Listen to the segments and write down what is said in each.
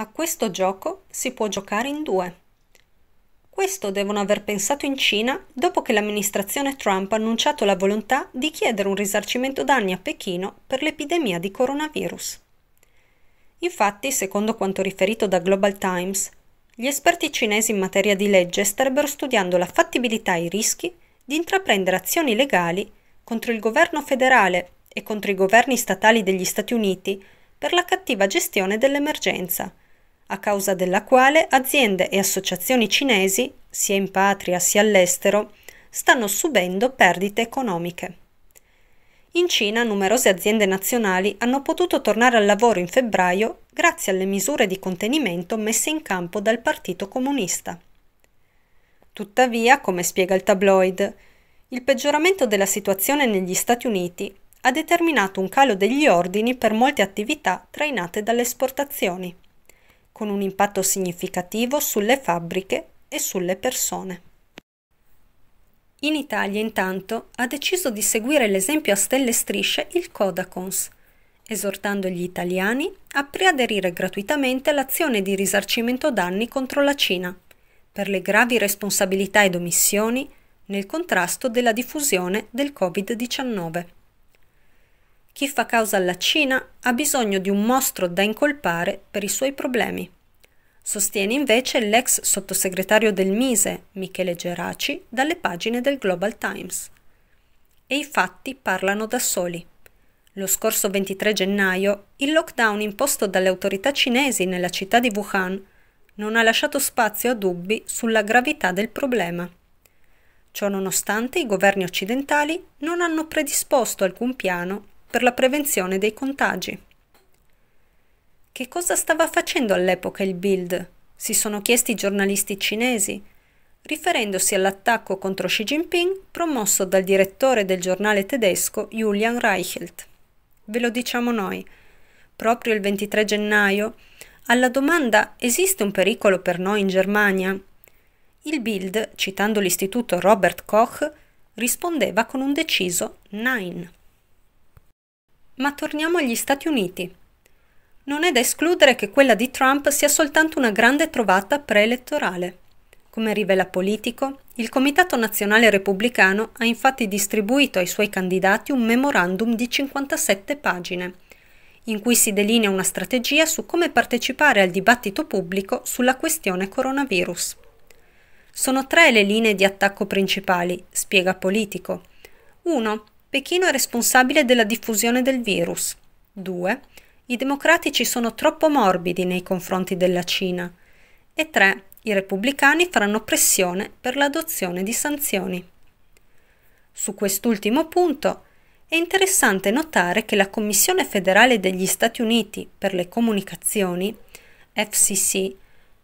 A questo gioco si può giocare in due. Questo devono aver pensato in Cina dopo che l'amministrazione Trump ha annunciato la volontà di chiedere un risarcimento danni a Pechino per l'epidemia di coronavirus. Infatti, secondo quanto riferito da Global Times, gli esperti cinesi in materia di legge starebbero studiando la fattibilità e i rischi di intraprendere azioni legali contro il governo federale e contro i governi statali degli Stati Uniti per la cattiva gestione dell'emergenza a causa della quale aziende e associazioni cinesi, sia in patria sia all'estero, stanno subendo perdite economiche. In Cina numerose aziende nazionali hanno potuto tornare al lavoro in febbraio grazie alle misure di contenimento messe in campo dal Partito Comunista. Tuttavia, come spiega il tabloid, il peggioramento della situazione negli Stati Uniti ha determinato un calo degli ordini per molte attività trainate dalle esportazioni con un impatto significativo sulle fabbriche e sulle persone. In Italia intanto ha deciso di seguire l'esempio a stelle e strisce il Codacons, esortando gli italiani a preaderire gratuitamente all'azione di risarcimento danni contro la Cina per le gravi responsabilità ed omissioni nel contrasto della diffusione del Covid-19 chi fa causa alla Cina ha bisogno di un mostro da incolpare per i suoi problemi. Sostiene invece l'ex sottosegretario del Mise, Michele Geraci, dalle pagine del Global Times. E i fatti parlano da soli. Lo scorso 23 gennaio, il lockdown imposto dalle autorità cinesi nella città di Wuhan non ha lasciato spazio a dubbi sulla gravità del problema. Ciononostante, i governi occidentali non hanno predisposto alcun piano per la prevenzione dei contagi. Che cosa stava facendo all'epoca il Bild? Si sono chiesti i giornalisti cinesi, riferendosi all'attacco contro Xi Jinping promosso dal direttore del giornale tedesco Julian Reichelt. Ve lo diciamo noi. Proprio il 23 gennaio, alla domanda esiste un pericolo per noi in Germania? Il Bild, citando l'istituto Robert Koch, rispondeva con un deciso Nein. Ma torniamo agli Stati Uniti. Non è da escludere che quella di Trump sia soltanto una grande trovata preelettorale. Come rivela Politico, il Comitato Nazionale Repubblicano ha infatti distribuito ai suoi candidati un memorandum di 57 pagine, in cui si delinea una strategia su come partecipare al dibattito pubblico sulla questione coronavirus. Sono tre le linee di attacco principali, spiega Politico. 1. Pechino è responsabile della diffusione del virus. 2. I democratici sono troppo morbidi nei confronti della Cina. E 3. I repubblicani faranno pressione per l'adozione di sanzioni. Su quest'ultimo punto è interessante notare che la Commissione federale degli Stati Uniti per le comunicazioni, FCC,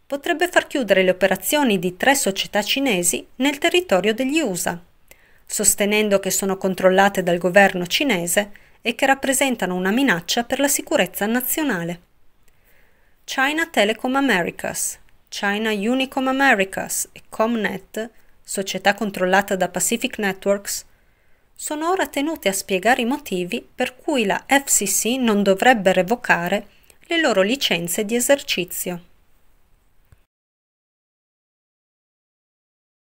potrebbe far chiudere le operazioni di tre società cinesi nel territorio degli USA sostenendo che sono controllate dal governo cinese e che rappresentano una minaccia per la sicurezza nazionale. China Telecom Americas, China Unicom Americas e Comnet, società controllata da Pacific Networks, sono ora tenute a spiegare i motivi per cui la FCC non dovrebbe revocare le loro licenze di esercizio.